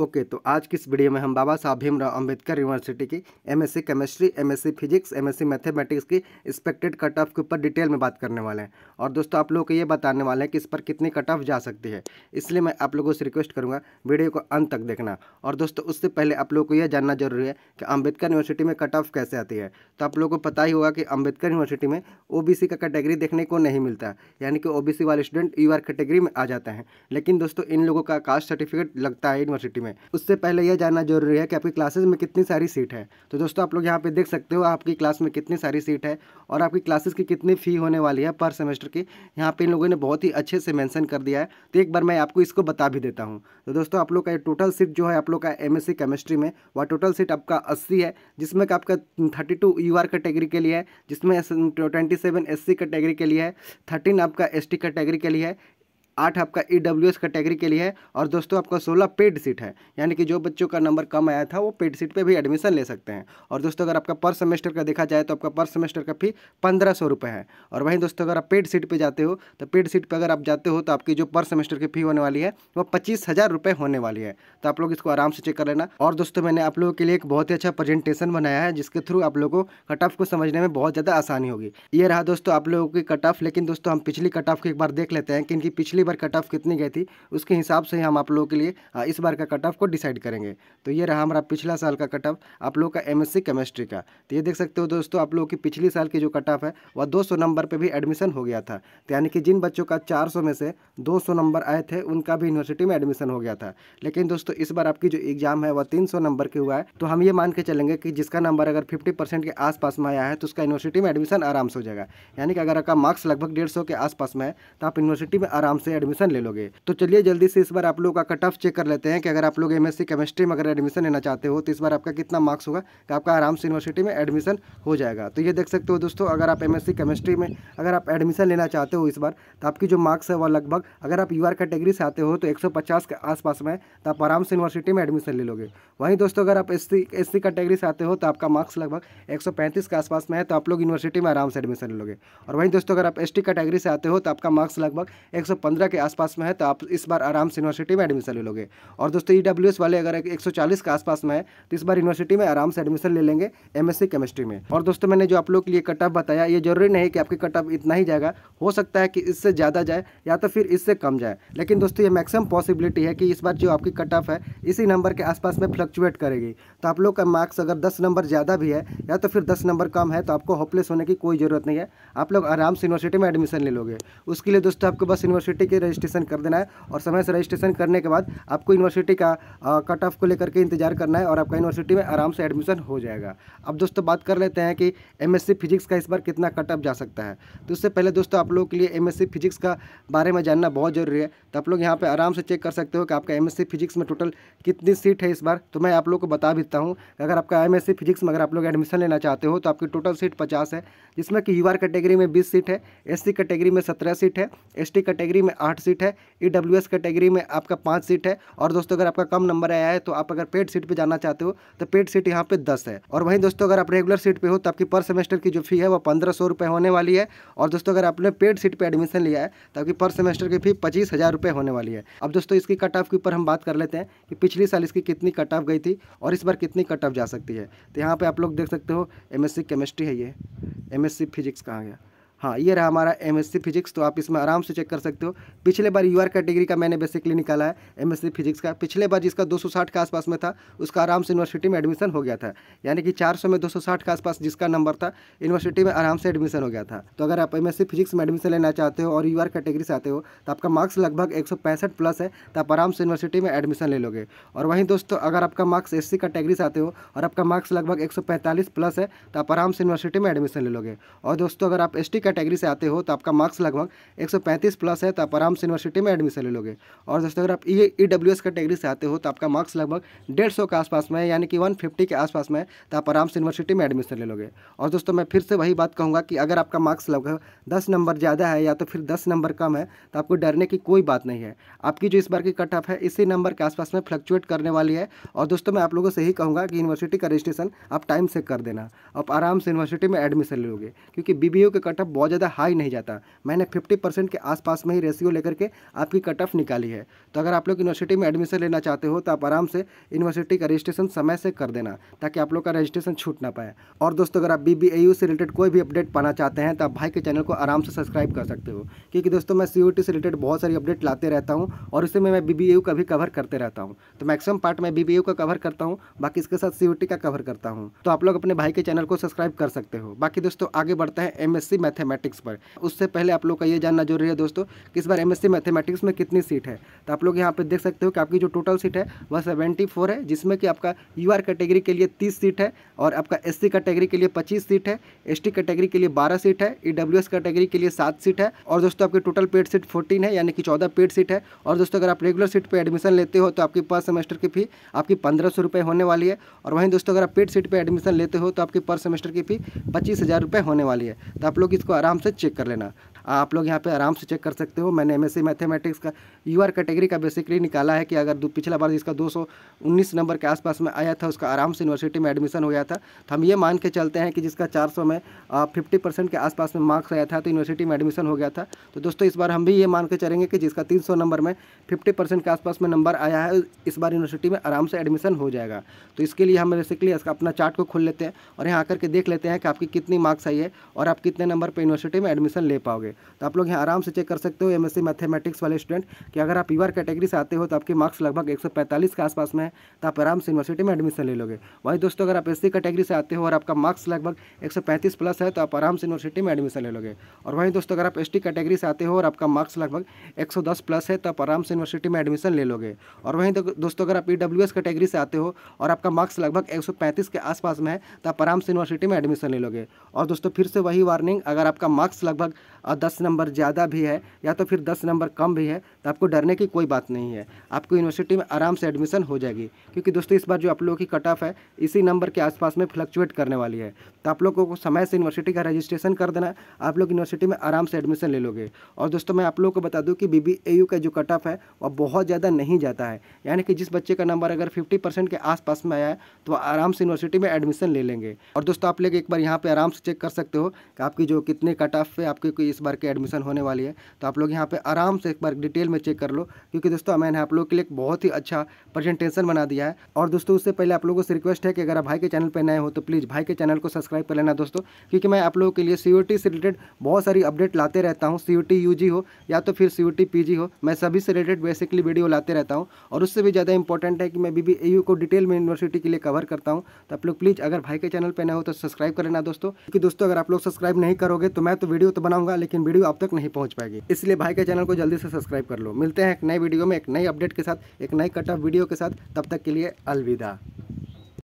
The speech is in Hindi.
ओके तो आज की इस वीडियो में हम बाबा साहब भीमराव अंबेडकर यूनिवर्सिटी की MSc chemistry MSc physics MSc mathematics की एक्सपेक्टेड कट ऑफ के ऊपर डिटेल में बात करने वाले हैं और दोस्तों आप लोगों को ये बताने वाले हैं कि इस पर कितनी कट ऑफ जा सकती है इसलिए मैं आप लोगों से रिक्वेस्ट करूँगा वीडियो को अंत तक देखना और दोस्तों उससे पहले आप लोग को यह जानना जरूरी है कि अम्बेडकर यूनिवर्सिटी में कट ऑफ कैसे आती है तो आप लोगों को पता ही होगा कि अम्बेडकर यूनिवर्सिटी में ओ का कैटेगरी देखने को नहीं मिलता यानी कि ओ वाले स्टूडेंट यू कैटेगरी में आ जाते हैं लेकिन दोस्तों इन लोगों का कास्ट सर्टिफिकेट लगता है यूनिवर्सिटी में में उससे पहले यह जानना जरूरी है कि आपकी क्लासेज में कितनी सारी सीट है तो दोस्तों आप लोग यहाँ पे देख सकते हो आपकी क्लास में कितनी सारी सीट है और आपकी क्लासेज की कितनी फ़ी होने वाली है पर सेमेस्टर की यहाँ पे इन लोगों ने बहुत ही अच्छे से मैंसन कर दिया है तो एक बार मैं आपको इसको बता भी देता हूँ तो दोस्तों आप लोग का टोटल सीट जो है आप लोग का एम केमिस्ट्री में वह टोटल सीट आपका अस्सी है जिसमें का आपका थर्टी टू यू कैटेगरी के लिए है जिसमें ट्वेंटी सेवन एस कैटेगरी के लिए है थर्टीन आपका एस कैटेगरी के लिए है आठ आपका ई डब्ल्यू एस कैटेगरी के लिए है और दोस्तों आपका सोलह पेड सीट है यानी कि जो बच्चों का नंबर कम आया था वो पेड सीट पर भी एडमिशन ले सकते हैं और दोस्तों अगर आपका पर सेमेस्टर का देखा जाए तो आपका पर सेमेस्टर का फी पंद्रह सौ है और वहीं दोस्तों अगर आप पेड सीट पर जाते हो तो पेड सीट पर अगर आप जाते हो तो आपकी जो पर सेमेस्टर की फ़ी होने वाली है वो पच्चीस हज़ार होने वाली है तो आप लोग इसको आराम से चेक कर लेना और दोस्तों मैंने आप लोगों के लिए एक बहुत ही अच्छा प्रेजेंटेशन बनाया है जिसके थ्रू आप लोगों को कट ऑफ को समझने में बहुत ज़्यादा आसानी होगी ये रहा दोस्तों आप लोगों की कट ऑफ लेकिन दोस्तों हम पिछली कट ऑफ को एक बार देख लेते हैं कि इनकी पिछली बार कट ऑफ कितनी गई थी उसके हिसाब से हम आप लोगों के लिए इस बार का कट ऑफ को डिसाइड करेंगे तो ये रहा हमारा पिछला साल का कट ऑफ आप लोग का एम केमिस्ट्री का तो ये देख सकते हो दोस्तों आप लोगों की पिछली साल की जो कट ऑफ है वह दो नंबर पर भी एडमिशन हो गया था तो यानी कि जिन बच्चों का चार में से दो नंबर आए थे उनका भी यूनिवर्सिटी में एडमिशन हो गया था लेकिन दोस्तों इस बार आपकी जो एग्ज़ाम है वह तीन नंबर के हुआ है तो हम ये मान के चलेंगे कि जिसका नंबर अगर फिफ्टी के आसपास में आया है तो उसका यूनिवर्सिटी में एडमिशन आराम से हो जाएगा यानी कि अगर आपका मार्क्स लगभग डेढ़ के आसपास में है तो आप यूनिवर्सिटी में आराम से से एडमिशन ले लोगे तो चलिए जल्दी से इस बार आप लोग का कट ऑफ चेक कर लेते हैं कि अगर आप लोग एम केमिस्ट्री में अगर एडमिशन लेना चाहते हो तो इस बार आपका कितना मार्क्स होगा कि आपका आराम से यूनिवर्सिटी में एडमिशन हो जाएगा तो ये देख सकते हो दोस्तों अगर आप एम केमिस्ट्री में अगर आप एडमिशन लेना चाहते हो इस बार तो आपकी जो मार्क्स है वह लगभग अगर आप यू कैटेगरी से आते हो तो एक के आसपास में तो आप आराम से यूनिवर्सिटी में एडमिशन ले लोगे वहीं दोस्तों अगर आप एस सी कैटेगरी से आते हो तो आपका मार्क्स लगभग एक के आसपास में है तो आप लोग यूनिवर्सिटी में आराम से एडमिशन ले लोगे और वहीं दोस्तों अगर आप एस कैटेगरी से आते हो तो आपका मार्क्स लगभग एक गोधरा के आसपास में है तो आप इस बार आराम से यूनिवर्सिटी में एडमिशन ले लोगे और दोस्तों ई e वाले अगर एक सौ के आसपास में है तो इस बार यूनिवर्सिटी में आराम से एडमिशन ले लेंगे एम केमिस्ट्री में और दोस्तों मैंने जो आप लोग के लिए कट ऑफ बताया ये जरूरी नहीं कि आपके कट ऑफ इतना ही जाएगा हो सकता है कि इससे ज़्यादा जाए या तो फिर इससे कम जाए लेकिन दोस्तों ये मैक्सिमम पॉसिबिलिटी है कि इस बार जो आपकी कट ऑफ है इसी नंबर के आसपास में फ्लक्चुएट करेगी तो आप लोग का मार्क्स अगर दस नंबर ज़्यादा भी है या तो फिर दस नंबर कम है तो आपको होपलेस होने की कोई ज़रूरत नहीं है आप लोग आराम से यूनिवर्सिटी में एडमिशन ले लोगे उसके लिए दोस्तों आपको बस यूनिवर्सिटी के रजिस्ट्रेशन कर देना है और समय से रजिस्ट्रेशन करने के बाद आपको यूनिवर्सिटी का कट ऑफ को लेकर के इंतजार करना है और आपका यूनिवर्सिटी में आराम से एडमिशन हो जाएगा अब दोस्तों बात कर लेते हैं कि एम फिजिक्स का इस बार कितना कट ऑफ जा सकता है तो उससे पहले दोस्तों आप लोगों के लिए एम फिजिक्स का बारे में जानना बहुत ज़रूरी है तो आप लोग यहाँ पर आराम से चेक कर सकते हो कि आपका एम फिजिक्स में टोटल कितनी सीट है इस बार तो मैं आप लोग को बता भी देता हूँ अगर आपका एम फिजिक्स में अगर आप लोग एडमिशन लेना चाहते हो तो आपकी टोटल सीट पचास है जिसमें कि यू कैटेगरी में बीस सीट है एस कैटेगरी में सत्रह सीट है एस कैटेगरी में आठ सीट है ई डब्ल्यू एस कैटेगरी में आपका पाँच सीट है और दोस्तों अगर आपका कम नंबर आया है तो आप अगर पेड सीट पर जाना चाहते हो तो पेड सीट यहाँ पर दस है और वहीं दोस्तों अगर आप रेगुलर सीट पर हो तो आपकी पर सेमेस्टर की जो फी है वो पंद्रह सौ रुपये होने वाली है और दोस्तों अगर आपने पेड सीट पर एडमिशन लिया है तो आपकी पर सेमेस्टर की फी पच्चीस हज़ार रुपये होने वाली है अब दोस्तों इसकी कट ऑफ के ऊपर हम बात कर लेते हैं कि पिछली साल इसकी कितनी कट ऑफ गई थी और इस बार कितनी कट ऑफ जा सकती है तो यहाँ पर आप लोग देख सकते हो एम केमिस्ट्री है ये एम फिजिक्स कहाँ गया हाँ ये रहा हमारा एमएससी फिजिक्स तो आप इसमें आराम से चेक कर सकते हो पिछले बार यूआर कैटेगरी का मैंने बेसिकली निकाला है एमएससी फिजिक्स का पिछले बार जिसका 260 के आसपास में था उसका आराम से यूनिवर्सिटी में एडमिशन हो गया था यानी कि 400 में 260 के आसपास जिसका नंबर था यूनिवर्सिटी में आराम से एडमिशन हो गया था तो अगर आप एम फिजिक्स में एडमिशन लेना चाहते हो और यू कैटेगरी से आते हो तो आपका मार्क्स लगभग एक प्लस है तो आप आराम से यूनिवर्सिटी में एडमिशन ले लोगे और वहीं दोस्तों अगर आपका मार्क्स एस कैटेगरी से आते हो और आपका मार्क्स लगभग एक प्लस है तो आप आराम से यूनिवर्सिटी में एडमिशन ले लोगे और दोस्तों अगर आप एस टी कैटेगरी से आते हो तो आपका मार्क्स लगभग 135 प्लस है तो आप आराम से यूनिवर्सिटी में एडमिशन ले लोगे और दोस्तों अगर आप E E W S category से आते हो तो आपका मार्क्स लगभग डेढ़ सौ के आसपास में यानी कि वन फिफ्टी के आसपास में तो आप आराम से यूनिवर्सिटी में एडमिशन ले लोगे और दोस्तों मैं फिर से वही बात कहूँगा कि अगर आपका मार्क्स लगभग दस नंबर ज़्यादा है या तो फिर दस नंबर कम है तो आपको डरने की कोई बात नहीं है आपकी जो इस बार की कट ऑफ है इसी नंबर के आसपास में फ्लक्चुएट करने वाली है और दोस्तों मैं आप लोगों से ही कहूँगा कि यूनिवर्सिटी का रजिस्ट्रेशन आप टाइम से कर देना आप आराम से यूनिवर्सिटी में एडमिशन ले लोगे क्योंकि बी के कट ऑफ बहुत ज़्यादा हाई नहीं जाता मैंने फिफ्टी परसेंट के आसपास में ही रेशियो लेकर के आपकी कट ऑफ निकाली है तो अगर आप लोग यूनिवर्सिटी में एडमिशन लेना चाहते हो तो आप आराम से यूनिवर्सिटी का रजिस्ट्रेशन समय से कर देना ताकि आप लोग का रजिस्ट्रेशन छूट ना पाए और दोस्तों अगर आप बी से रिलेटेड कोई भी अपडेट पाना चाहते हैं तो आप भाई के चैनल को आराम से सब्सक्राइब कर सकते हो क्योंकि दोस्तों मैं सी से रिलेटेड बहुत सारी अपडेट लाते रहता हूँ और इससे मैं बी का भी कवर करते रहता हूँ तो मैक्सिमम पार्ट मैं बी का कवर करता हूँ बाकी इसके साथ सी का कवर करता हूँ तो आप लोग अपने भाई के चैनल को सब्सक्राइब कर सकते हो बाकी दोस्तों आगे बढ़ते हैं एम एस सी मैथमेटिक्स पर उससे पहले आप लोग का ये जानना जरूरी है दोस्तों कि इस बार एमएससी मैथमेटिक्स में कितनी सीट है तो आप लोग यहाँ पर देख सकते हो कि आपकी जो टोटल सीट है वह सेवेंटी फोर है जिसमें कि आपका यू कैटेगरी के लिए तीस सीट है और आपका एस कैटेगरी के लिए पच्चीस सीट है एस कैटेगरी के लिए बारह सीट है ई e कैटेगरी के लिए सात सीट है और दोस्तों आपकी टोटल पेड सीट फोर्टीन है यानी कि चौदह पेड सीट है और दोस्तों अगर आप रेगुलर सीट पर एडमिशन लेते हो तो आपकी पर सेमेस्टर की फ़ी आपकी पंद्रह सौ रुपये होने वाली है और वहीं दोस्तों अगर आप पेड सीट पर एडमिशन लेते हो तो आपकी पर सेमेस्टर की फ़ी पच्चीस हज़ार रुपये होने वाली है तो आप लोग इसको आराम से चेक कर लेना आप लोग यहाँ पे आराम से चेक कर सकते हो मैंने एमएससी मैथमेटिक्स का यूआर कैटेगरी का बेसिकली निकाला है कि अगर पिछला बार जिसका 219 नंबर के आसपास में आया था उसका आराम से यूनिवर्सिटी में एडमिशन हो गया था तो हम ये मान के चलते हैं कि जिसका 400 में फिफ्टी परसेंट के आसपास में मार्क्स आया था तो यूनिवर्सिटी में एडमिशन हो गया था तो दोस्तों इस बार हम भी ये मान के चलेंगे कि जिसका तीन नंबर में फिफ्टी के आसपास में नंबर आया है इस बार यूनिवर्सिटी में आराम से एडमिशन हो जाएगा तो इसके लिए हम बेसिकली अपना चार्ट को खोल लेते हैं और यहाँ आकर के देख लेते हैं कि आपकी कितनी मार्क्स आई है और आप कितने नंबर पर यूनिवर्सिटी में एडमिशन ले पाओगे होंगे तो आप लोग यहाँ आराम से चेक कर सकते हो एमएससी मैथमेटिक्स वाले स्टूडेंट कि अगर आप यूआर e कैटेगरी से आते हो तो आपके मार्क्स लगभग 145 तो तो तो e के आसपास में है तो आप आराम से यूनिवर्सिटी में एडमिशन ले लोगे वहीं दोस्तों अगर आप एस कैटेगरी से आते हो और आपका मार्क्स लगभग एक प्लस है तो आप आराम से यूनिवर्सिटी में एडमिशन ले लोगे और वहीं दोस्तों अगर आप एस कैटेगरी से आते हो और आपका मार्क्स लगभग एक प्लस है तो आप आराम से यूनिवर्सिटी में एडमिशन ले लोगे और वहीं दोस्तों अगर आप ई कैटेगरी से आते हो और आपका मार्क्स लगभग एक के आसपास में है तो आप आराम से यूनिवर्सिटी में एडमिशन ले लोगे और दोस्तों फिर से वही वार्निंग अगर आपका मार्क्स लगभग और दस नंबर ज़्यादा भी है या तो फिर दस नंबर कम भी है तो आपको डरने की कोई बात नहीं है आपको यूनिवर्सिटी में आराम से एडमिशन हो जाएगी क्योंकि दोस्तों इस बार जो आप लोगों की कट ऑफ है इसी नंबर के आसपास में फ्लक्चुएट करने वाली है तो आप लोगों को समय से यूनिवर्सिटी का रजिस्ट्रेशन कर देना आप लोग यूनिवर्सिटी में आराम से एडमिशन ले लोगे और दोस्तों मैं आप लोगों को बता दूँ कि बी का जो कट ऑफ है वह बहुत ज़्यादा नहीं जाता है यानी कि जिस बच्चे का नंबर अगर फिफ्टी के आसपास में आया है तो आराम से यूनिवर्सिटी में एडमिशन ले लेंगे और दोस्तों आप लोग एक बार यहाँ पर आराम से चेक कर सकते हो कि आपकी जो कितने कट ऑफ है आपकी इस बार की एडमिशन होने वाली है तो आप लोग यहाँ पर आराम से एक बार डिटेल में चेक कर लो क्योंकि दोस्तों मैंने आप लोग के लिए एक बहुत ही अच्छा प्रेजेंटेशन बना दिया है और दोस्तों उससे पहले आप लोगों से रिक्वेस्ट है कि अगर आप भाई के चैनल पर नए हो तो प्लीज़ भाई के चैनल को सब्सक्राइब कर लेना दोस्तों क्योंकि मैं आप लोगों के लिए सी से रिलेटेड बहुत सारी अपडेट लाते रहता हूँ सी यू हो या तो फिर सी पीजी हो मैं सभी से रिलेटेड बेसिकली वीडियो लाते रहता हूँ और उससे भी ज़्यादा इंपॉर्टेंट है कि मैं बी को डिटेल में यूनिवर्सिटी के लिए कवर करता हूँ तो आप लोग प्लीज़ अगर भाई के चैनल पर नए हो तो सब्सक्राइब कर लेना दोस्तों क्योंकि दोस्तों अगर आप लोग सब्सक्राइब नहीं करोगे तो मैं तो वीडियो तो बनाऊंगा लेकिन वीडियो आप तक नहीं पहुँच पाएगी इसलिए भाई के चैनल को जल्दी से सब्सक्राइब कर लो मिलते हैं एक नए वीडियो में एक नई अपडेट के साथ एक नई कट ऑफ वीडियो के साथ तब तक के लिए अलविदा